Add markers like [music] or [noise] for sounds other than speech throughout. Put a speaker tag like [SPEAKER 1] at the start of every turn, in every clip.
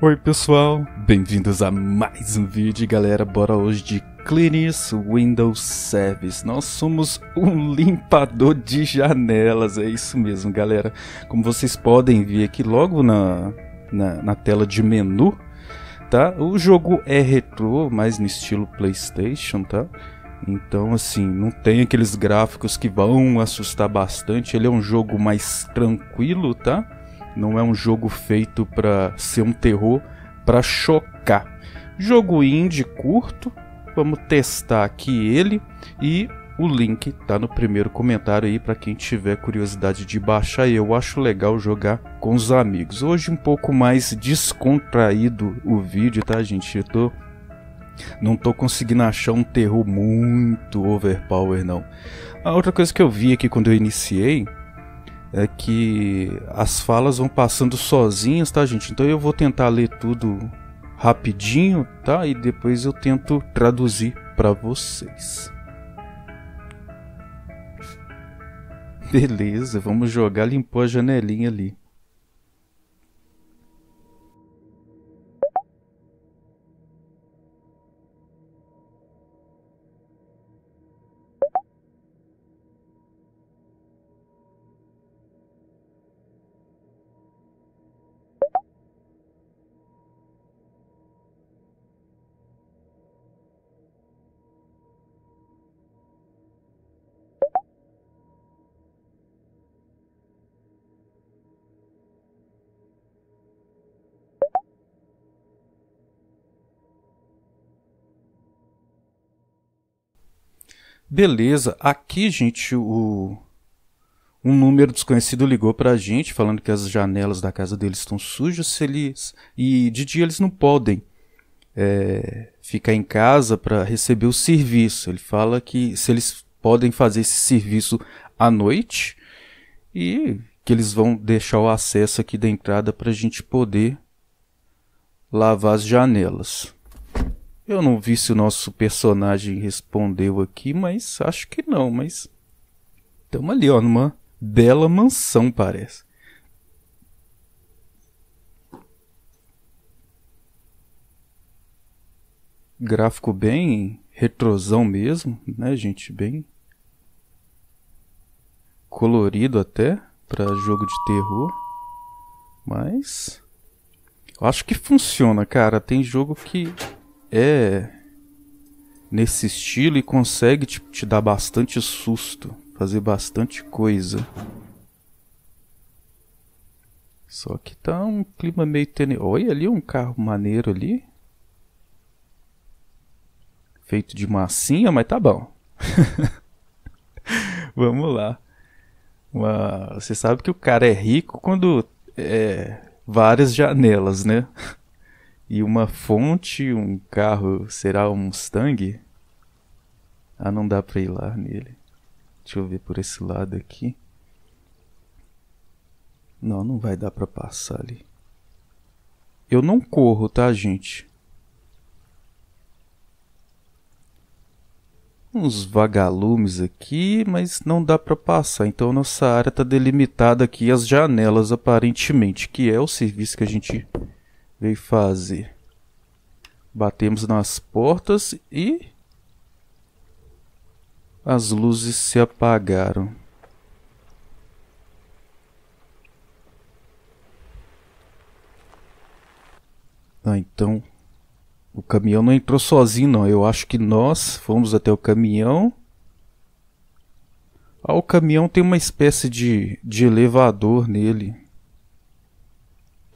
[SPEAKER 1] Oi pessoal, bem-vindos a mais um vídeo galera, bora hoje de Cleaners Windows Service. Nós somos um limpador de janelas, é isso mesmo galera. Como vocês podem ver aqui logo na, na, na tela de menu, tá? O jogo é retrô, mais no estilo Playstation, tá? Então, assim, não tem aqueles gráficos que vão assustar bastante. Ele é um jogo mais tranquilo, tá? Não é um jogo feito para ser um terror para chocar. Jogo indie curto. Vamos testar aqui ele e o link tá no primeiro comentário aí para quem tiver curiosidade de baixar. Eu acho legal jogar com os amigos. Hoje um pouco mais descontraído o vídeo, tá, gente? Eu tô não tô conseguindo achar um terror muito overpower não. A outra coisa que eu vi aqui quando eu iniciei é que as falas vão passando sozinhas, tá, gente? Então eu vou tentar ler tudo rapidinho, tá? E depois eu tento traduzir para vocês. Beleza, vamos jogar, limpou a janelinha ali. Beleza, aqui, gente, o um número desconhecido ligou para a gente falando que as janelas da casa deles estão sujas se eles, e de dia eles não podem é, ficar em casa para receber o serviço. Ele fala que se eles podem fazer esse serviço à noite e que eles vão deixar o acesso aqui da entrada para a gente poder lavar as janelas. Eu não vi se o nosso personagem respondeu aqui, mas acho que não, mas. Estamos ali, ó, numa bela mansão, parece. Gráfico bem retrosão mesmo, né, gente? Bem colorido até para jogo de terror. Mas eu acho que funciona, cara. Tem jogo que é nesse estilo e consegue te, te dar bastante susto, fazer bastante coisa. Só que tá um clima meio tenebroso. Olha ali um carro maneiro ali. Feito de massinha, mas tá bom. [laughs] Vamos lá. Uma... Você sabe que o cara é rico quando é várias janelas, né? [laughs] E uma fonte, um carro, será um Mustang? Ah, não dá pra ir lá nele. Deixa eu ver por esse lado aqui. Não, não vai dar pra passar ali. Eu não corro, tá, gente? Uns vagalumes aqui, mas não dá pra passar. Então nossa área tá delimitada aqui as janelas, aparentemente, que é o serviço que a gente Veio fazer. Batemos nas portas e as luzes se apagaram. Ah, então o caminhão não entrou sozinho, não. Eu acho que nós fomos até o caminhão. Ah, o caminhão tem uma espécie de, de elevador nele.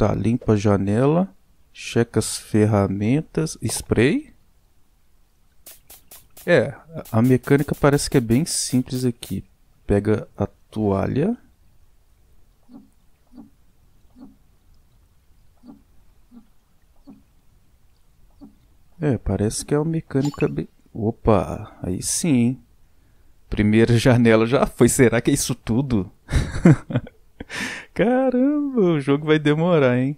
[SPEAKER 1] Tá, limpa a janela. Checa as ferramentas. Spray. É, a mecânica parece que é bem simples aqui. Pega a toalha. É, parece que é uma mecânica bem... Opa, aí sim. Primeira [laughs] janela já foi. Será que é isso tudo? [laughs] Caramba, o jogo vai demorar, hein?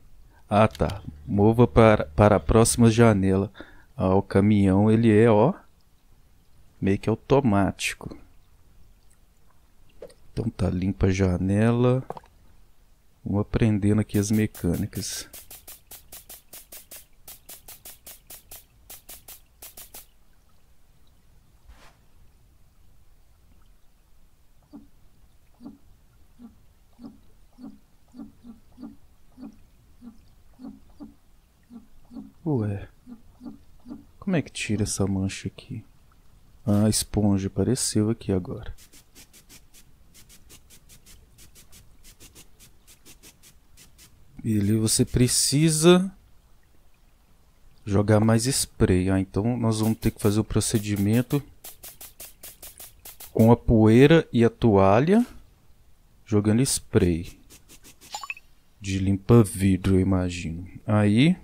[SPEAKER 1] Ah, tá. Mova para, para a próxima janela. Ah, o caminhão, ele é, ó, meio que automático. Então tá limpa a janela. Vamos aprendendo aqui as mecânicas. Ué. Como é que tira essa mancha aqui? Ah, a esponja apareceu aqui agora. Ele, você precisa jogar mais spray. Ah, então nós vamos ter que fazer o procedimento com a poeira e a toalha jogando spray de limpa vidro, eu imagino. Aí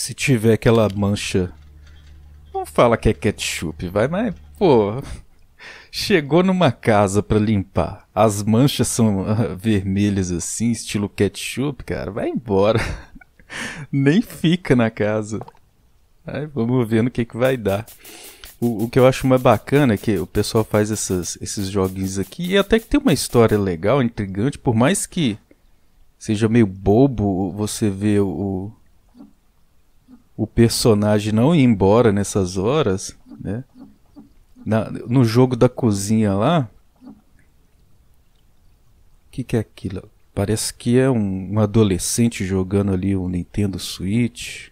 [SPEAKER 1] se tiver aquela mancha. Não fala que é ketchup, vai, mas, pô. Chegou numa casa para limpar. As manchas são ah, vermelhas assim, estilo ketchup, cara. Vai embora. [laughs] Nem fica na casa. Aí vamos ver no que, que vai dar. O, o, que eu acho mais bacana é que o pessoal faz essas, esses joguinhos aqui. E até que tem uma história legal, intrigante, por mais que seja meio bobo você ver o, o personagem não ir embora nessas horas, né? Na, no jogo da cozinha lá. O que, que é aquilo? Parece que é um, um, adolescente jogando ali um Nintendo Switch.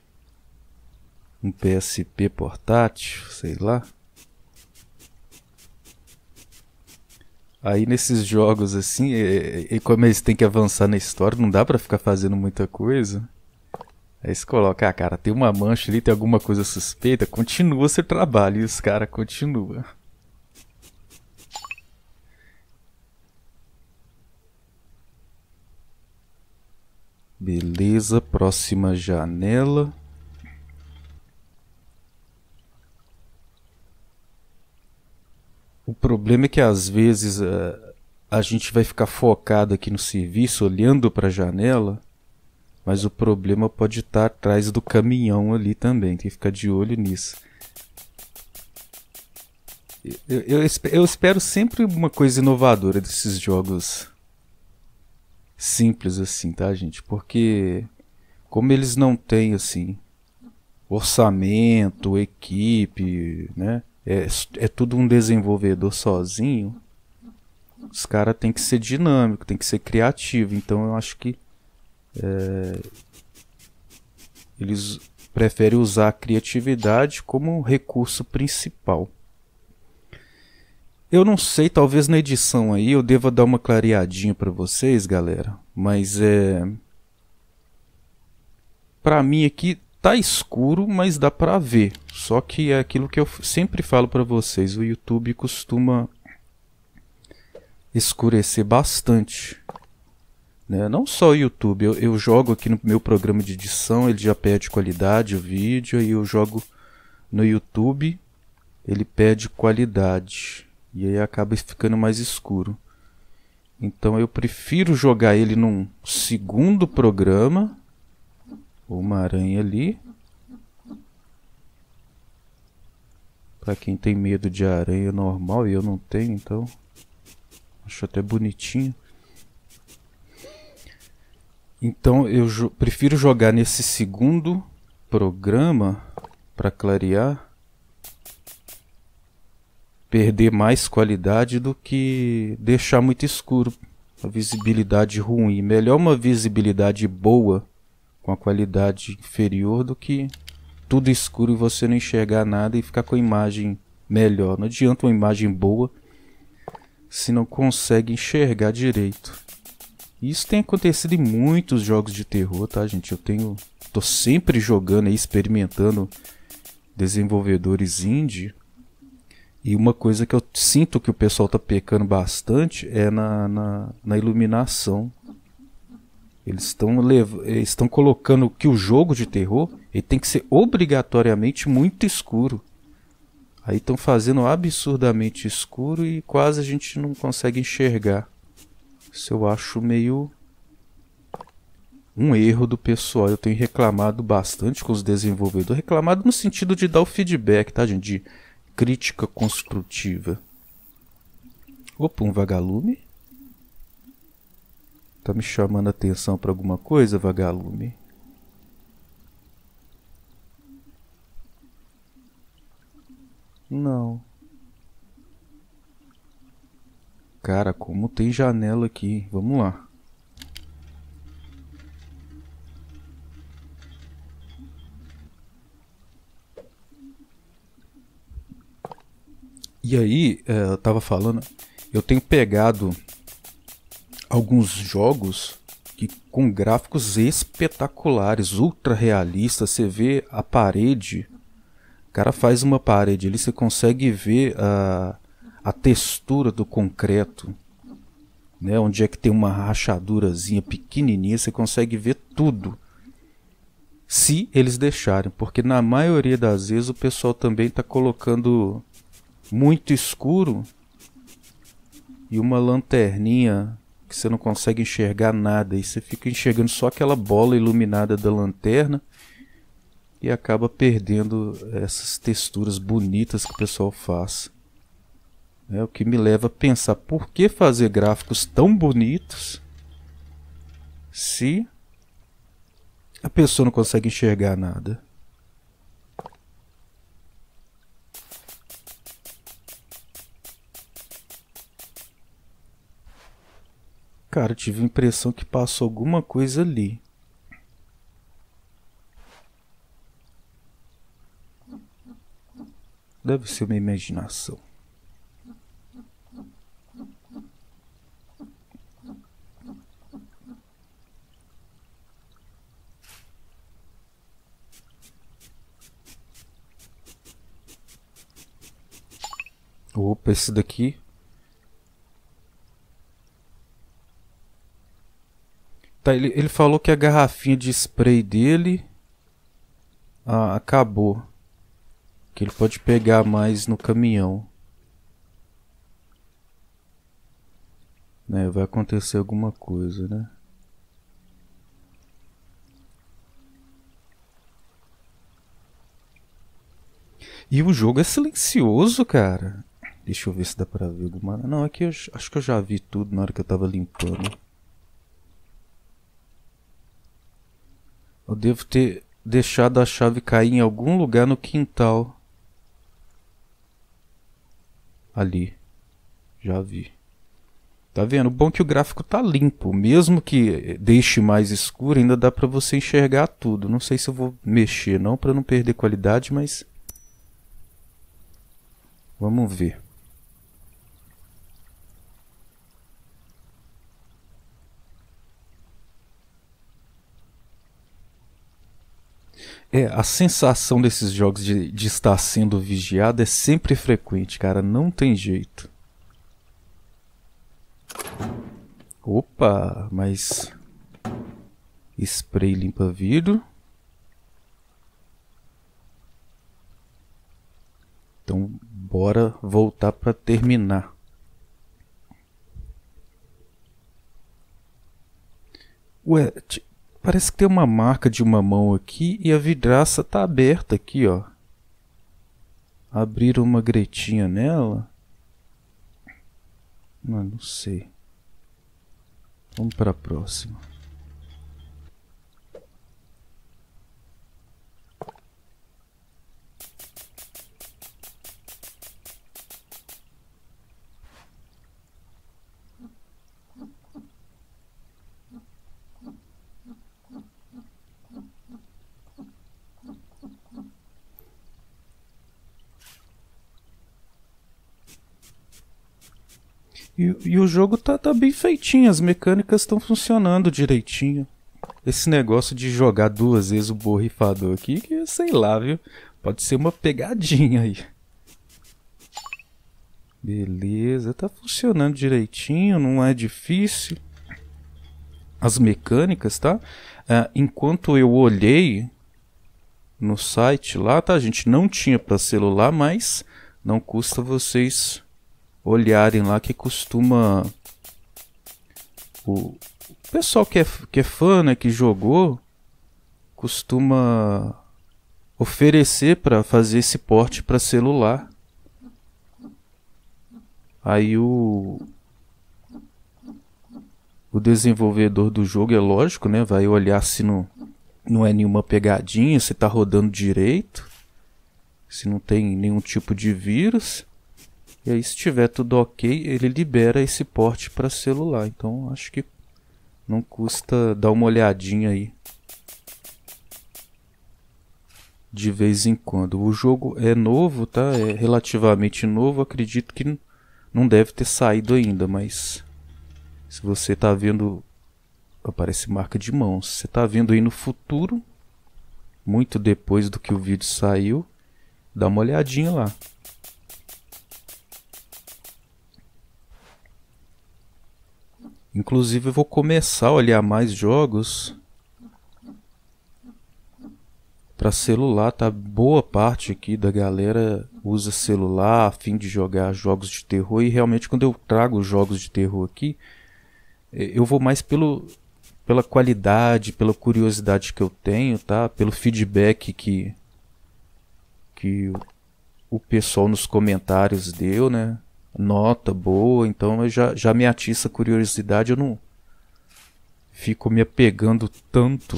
[SPEAKER 1] Um PSP portátil, sei lá. Aí nesses jogos assim, e, é, e é, é como eles têm que avançar na história, não dá para ficar fazendo muita coisa. Aí é você coloca, ah, cara, tem uma mancha ali, tem alguma coisa suspeita, continua seu trabalho. E os caras continuam. Beleza, próxima janela. O problema é que às vezes a, eh, a gente vai ficar focado aqui no serviço, olhando para a janela, mas o problema pode estar tá atrás do caminhão ali também, tem que ficar de olho nisso. Eu, eu, eu espero sempre uma coisa inovadora desses jogos simples assim, tá, gente? Porque como eles não têm assim orçamento, equipe, né? É, é tudo um desenvolvedor sozinho. Os caras têm que ser dinâmico, tem que ser criativo. Então eu acho que é, eles preferem usar a criatividade como recurso principal. Eu não sei, talvez na edição aí eu deva dar uma clareadinha para vocês, galera, mas é para mim aqui tá escuro, mas dá para ver. Só que é aquilo que eu sempre falo para vocês, o YouTube costuma escurecer bastante. Né? Não só o YouTube, eu, eu, jogo aqui no meu programa de edição, ele já pede qualidade o vídeo, e eu jogo no YouTube, ele pede qualidade, e aí acaba ficando mais escuro. Então eu prefiro jogar ele num segundo programa, uma aranha ali, Pra quem tem medo de aranha normal, e eu não tenho, então acho até bonitinho. Então eu jo prefiro jogar nesse segundo programa para clarear. Perder mais qualidade do que deixar muito escuro. A visibilidade ruim. Melhor uma visibilidade boa com a qualidade inferior do que tudo escuro e você não enxergar nada e ficar com a imagem melhor. Não adianta uma imagem boa se não consegue enxergar direito. Isso tem acontecido em muitos jogos de terror, tá, gente? Eu tenho tô sempre jogando e experimentando desenvolvedores indie. E uma coisa que eu sinto que o pessoal tá pecando bastante é na, na, na iluminação. Eles estão estão colocando que o jogo de terror ele tem que ser obrigatoriamente muito escuro. Aí estão fazendo absurdamente escuro e quase a gente não consegue enxergar. Isso eu acho meio um erro do pessoal. Eu tenho reclamado bastante com os desenvolvedores. Reclamado no sentido de dar o feedback, tá, gente? De crítica construtiva. Opa, um vagalume. Tá me chamando a atenção para alguma coisa, vagalume? Não. Cara, como tem janela aqui. Vamos lá. E aí, é, eu tava falando, eu tenho pegado alguns jogos que com gráficos espetaculares, ultra realistas, você vê a parede, o cara faz uma parede ali, você consegue ver a ah, a textura do concreto, né, onde é que tem uma rachadurazinha pequenininha, você consegue ver tudo. Se eles deixarem, porque na maioria das vezes o pessoal também está colocando muito escuro e uma lanterninha que você não consegue enxergar nada e você fica enxergando só aquela bola iluminada da lanterna e acaba perdendo essas texturas bonitas que o pessoal faz. É o que me leva a pensar por que fazer gráficos tão bonitos se a pessoa não consegue enxergar nada. Cara, tive a impressão que passou alguma coisa ali. Deve ser uma imaginação. Opa, esse daqui. Tá, ele, ele falou que a garrafinha de spray dele ah, acabou. Que ele pode pegar mais no caminhão. Né, vai acontecer alguma coisa, né? E o jogo é silencioso, cara. Deixa eu ver se dá pra ver alguma... Não, aqui é eu, acho que eu já vi tudo na hora que eu tava limpando. Eu devo ter deixado a chave cair em algum lugar no quintal. Ali. Já vi. Tá vendo? O bom é que o gráfico tá limpo. Mesmo que deixe mais escuro, ainda dá pra você enxergar tudo. Não sei se eu vou mexer não, pra não perder qualidade, mas... Vamos ver. É, a sensação desses jogos de, de estar sendo vigiado é sempre frequente, cara. Não tem jeito. Opa, mas. Spray limpa vidro. Então, bora voltar para terminar. Ué, Parece que tem uma marca de uma mão aqui e a vidraça tá aberta aqui, ó. Abriram uma gretinha nela. Não, ah, não sei. Vamos para a próxima. E, e o jogo tá, tá bem feitinho, as mecânicas estão funcionando direitinho. Esse negócio de jogar duas vezes o borrifador aqui, que sei lá, viu? Pode ser uma pegadinha aí. Beleza, tá funcionando direitinho, não é difícil. As mecânicas, tá? Ah, enquanto eu olhei no site lá, tá? A gente não tinha para celular, mas não custa vocês olharem lá que costuma o pessoal que é, que é fã, né, que jogou, costuma oferecer para fazer esse porte para celular. Aí o o desenvolvedor do jogo é lógico, né, vai olhar se não não é nenhuma pegadinha, se tá rodando direito, se não tem nenhum tipo de vírus. E aí, se tiver tudo ok, ele libera esse porte para celular. Então, acho que não custa dar uma olhadinha aí. De vez em quando. O jogo é novo, tá? É relativamente novo. Acredito que não deve ter saído ainda, mas... Se você está vendo... Aparece marca de mão. Se você está vendo aí no futuro, muito depois do que o vídeo saiu, dá uma olhadinha lá. Inclusive, eu vou começar a olhar mais jogos para celular, tá? Boa parte aqui da galera usa celular a fim de jogar jogos de terror e realmente quando eu trago jogos de terror aqui, é, eu vou mais pelo pela qualidade, pela curiosidade que eu tenho, tá? Pelo feedback que que o pessoal nos comentários deu, né? nota boa, então já, já me atiça a curiosidade, eu não fico me apegando tanto.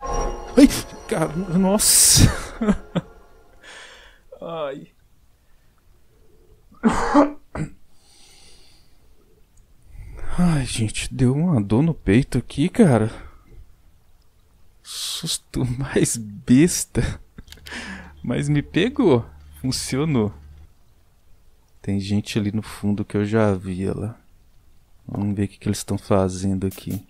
[SPEAKER 1] Ai, cara, nossa. [laughs] Ai. Ai, gente, deu uma dor no peito aqui, cara. Susto [laughs] mais besta. Mas me pegou. Funcionou. Tem gente ali no fundo que eu já vi lá. Vamos ver o que, que eles estão fazendo aqui.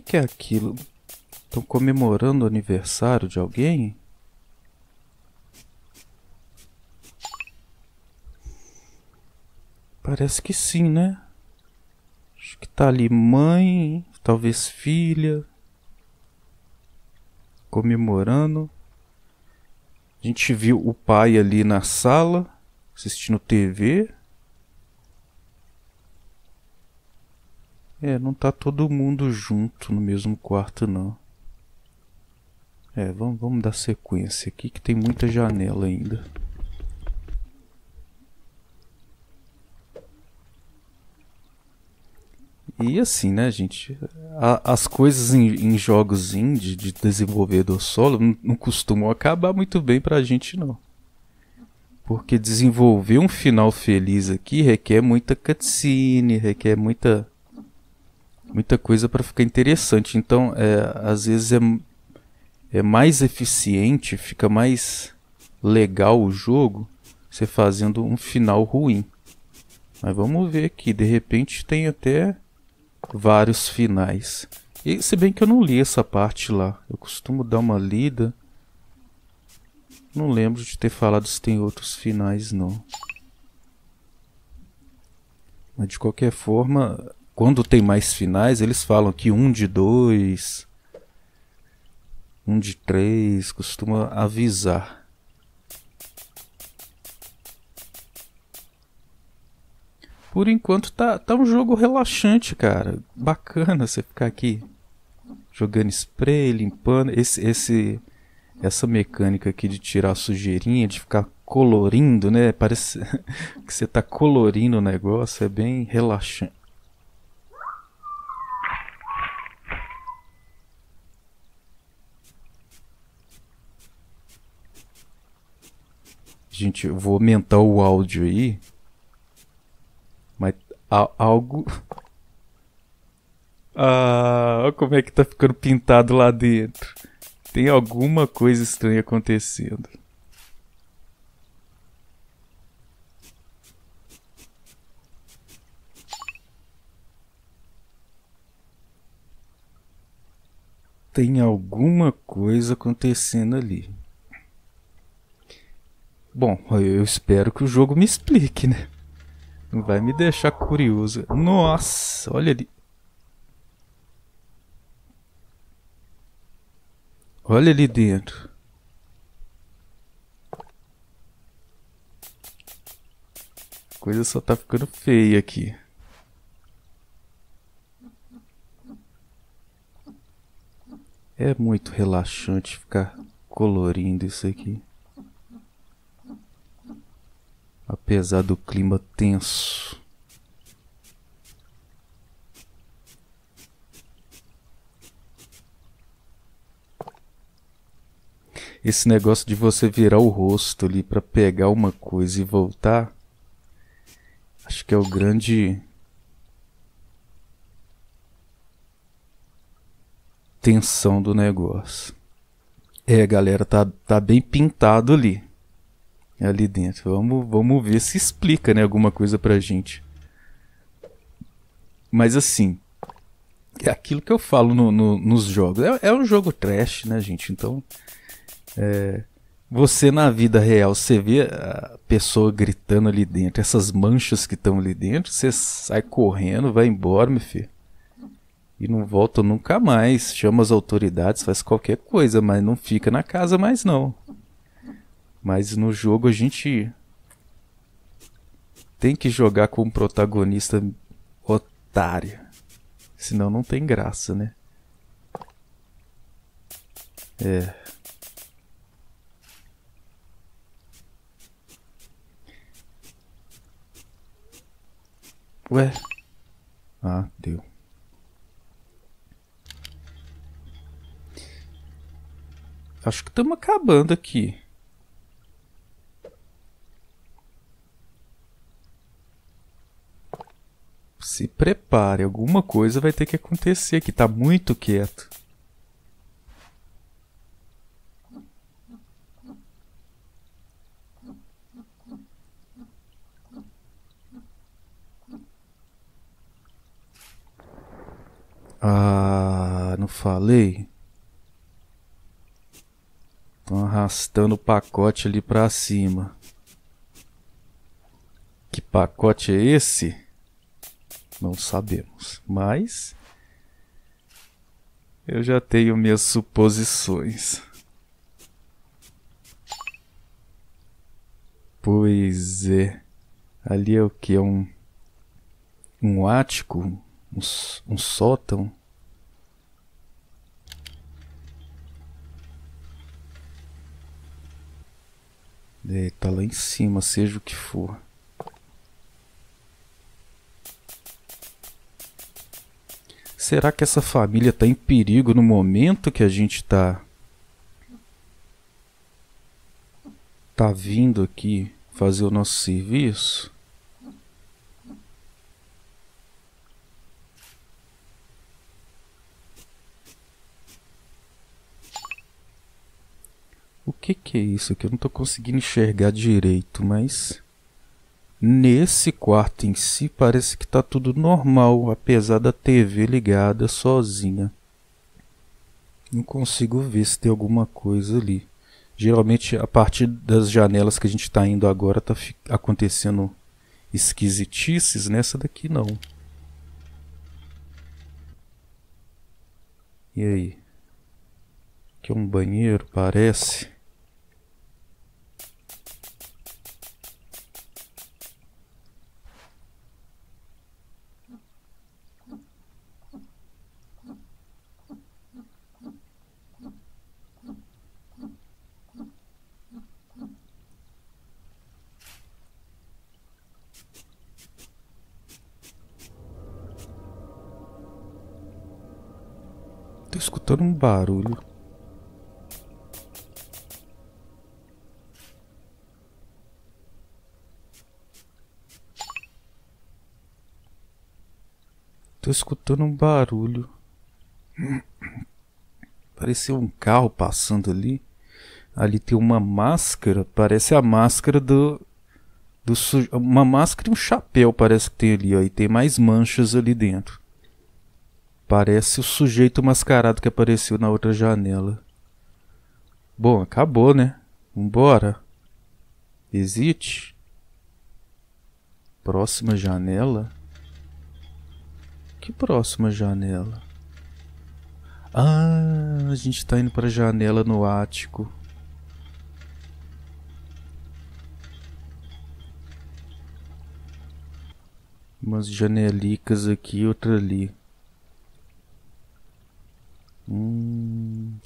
[SPEAKER 1] que, que é aquilo? Estão comemorando o aniversário de alguém? Parece que sim, né? Acho que tá ali mãe, talvez filha, comemorando. A gente viu o pai ali na sala, assistindo TV. É, não tá todo mundo junto no mesmo quarto, não. É, vamos, vamos dar sequência aqui, que tem muita janela ainda. E assim, né, gente? A, as coisas em, em, jogos indie de desenvolvedor solo não, não costumam acabar muito bem pra gente, não. Porque desenvolver um final feliz aqui requer muita cutscene, requer muita muita coisa para ficar interessante. Então, é, às vezes é, é mais eficiente, fica mais legal o jogo você fazendo um final ruim. Mas vamos ver aqui, de repente tem até vários finais. E se bem que eu não li essa parte lá, eu costumo dar uma lida. Não lembro de ter falado se tem outros finais não. Mas de qualquer forma, quando tem mais finais, eles falam que um de dois, um de três, costuma avisar. Por enquanto tá, tá um jogo relaxante, cara. Bacana você ficar aqui jogando spray, limpando. Esse, esse, essa mecânica aqui de tirar sujeirinha, de ficar colorindo, né? Parece [laughs] que você tá colorindo o negócio, é bem relaxante. Gente, eu vou aumentar o áudio aí. Mas algo. [laughs] Ah, como é que tá ficando pintado lá dentro. Tem alguma coisa estranha acontecendo. Tem alguma coisa acontecendo ali. Bom, eu espero que o jogo me explique, né? Não vai me deixar curioso. Nossa, olha ali. Olha ali dentro. A coisa só tá ficando feia aqui. É muito relaxante ficar colorindo isso aqui apesar do clima tenso. Esse negócio de você virar o rosto ali para pegar uma coisa e voltar, acho que é o grande tensão do negócio. É, galera, tá, tá bem pintado ali ali dentro. Vamos, vamos ver se explica, né, alguma coisa pra gente. Mas assim, é aquilo que eu falo no, no, nos jogos. É, é, um jogo trash, né, gente? Então, é, você na vida real, você vê a pessoa gritando ali dentro, essas manchas que estão ali dentro, você sai correndo, vai embora, meu filho. E não volta nunca mais. Chama as autoridades, faz qualquer coisa, mas não fica na casa mais não. Mas no jogo a gente tem que jogar com um protagonista otário. Senão não tem graça, né? É. Ué? Ah, deu. Acho que estamos acabando aqui. se prepare, alguma coisa vai ter que acontecer, que está muito quieto. Ah, não falei? Estão arrastando o pacote ali para cima. Que pacote é esse? Não sabemos. Mas eu já tenho minhas suposições. Pois é. Ali é o que? É um, um ático? Um, um sótão? É, tá lá em cima, seja o que for. Será que essa família está em perigo no momento que a gente está tá vindo aqui fazer o nosso serviço? O que, que é isso aqui? Eu não estou conseguindo enxergar direito, mas... Nesse quarto em si parece que está tudo normal, apesar da TV ligada sozinha. Não consigo ver se tem alguma coisa ali. Geralmente a partir das janelas que a gente está indo agora está acontecendo esquisitices, nessa daqui não. E aí? Que é um banheiro, parece. tô escutando um barulho. Tô escutando um barulho. Pareceu um carro passando ali. Ali tem uma máscara, parece a máscara do uma máscara e um chapéu parece que tem ali, ó, e tem mais manchas ali dentro. Parece o sujeito mascarado que apareceu na outra janela. Bom, acabou, né? Vambora. Existe. Próxima janela? Que próxima janela? Ah, a gente tá indo pra janela no ático. Umas janelicas aqui, outra ali.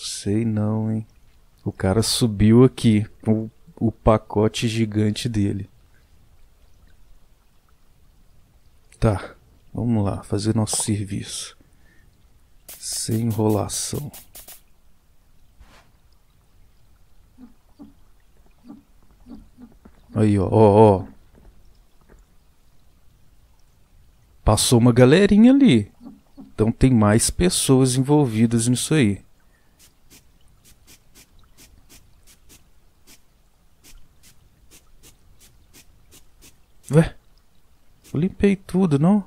[SPEAKER 1] Sei não, hein? O cara subiu aqui com o, o pacote gigante dele. Tá, vamos lá, fazer nosso serviço. Sem enrolação. Aí, ó, ó, ó. Passou uma galerinha ali. Então tem mais pessoas envolvidas nisso aí. Limpei tudo, não?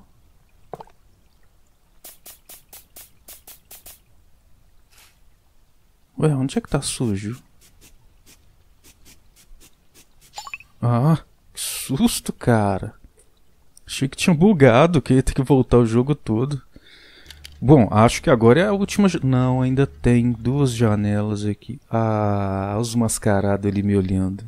[SPEAKER 1] Ué, onde é que tá sujo? Ah, que susto, cara. Achei que tinha bugado, que ia ter que voltar o jogo todo. Bom, acho que agora é a última... Não, ainda tem duas janelas aqui. Ah, os mascarados ali me olhando.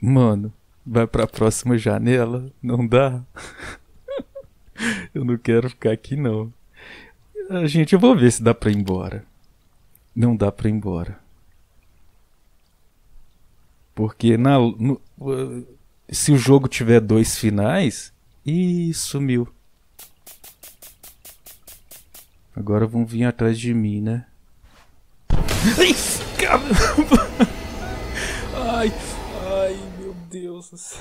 [SPEAKER 1] Mano vai para a próxima janela? Não dá? [laughs] eu não quero ficar aqui não. A ah, gente, eu vou ver se dá para ir embora. Não dá para ir embora. Porque na, no, uh, se o jogo tiver dois finais, e sumiu. Agora vão vir atrás de mim, né? Ai, caramba! [laughs] Ai. Deus.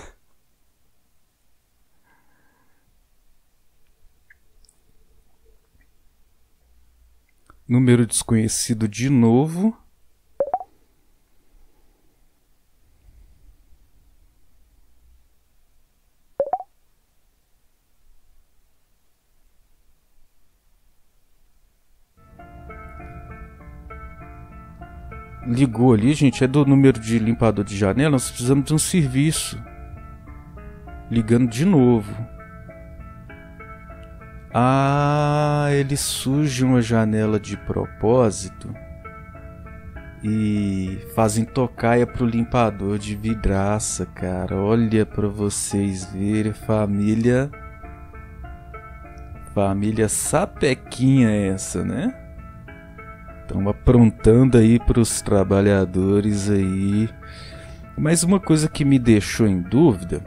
[SPEAKER 1] Número desconhecido de novo. ligou ali, gente, é do número de limpador de janela, nós precisamos de um serviço. Ligando de novo. Ah, ele surge uma janela de propósito e fazem tocaia é pro limpador de vidraça, cara. Olha para vocês verem, família. Família sapequinha essa, né? Estão aprontando aí para os trabalhadores aí. Mas uma coisa que me deixou em dúvida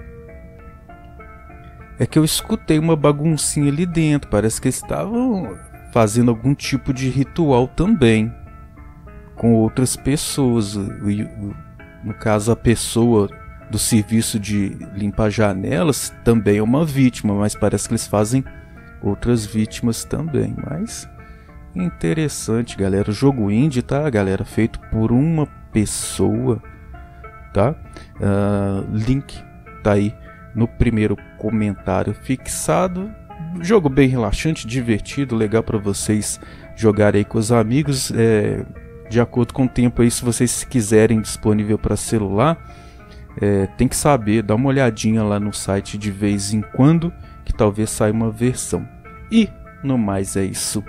[SPEAKER 1] é que eu escutei uma baguncinha ali dentro. Parece que eles estavam fazendo algum tipo de ritual também com outras pessoas. No caso, a pessoa do serviço de limpar janelas também é uma vítima, mas parece que eles fazem outras vítimas também. Mas interessante, galera. Jogo indie, tá, galera? Feito por uma pessoa, tá? Uh, link tá aí no primeiro comentário fixado. Jogo bem relaxante, divertido, legal para vocês jogarem aí com os amigos. É, de acordo com o tempo aí, se vocês quiserem disponível para celular, é, tem que saber, dá uma olhadinha lá no site de vez em quando, que talvez saia uma versão. E no mais é isso.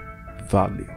[SPEAKER 1] Vale.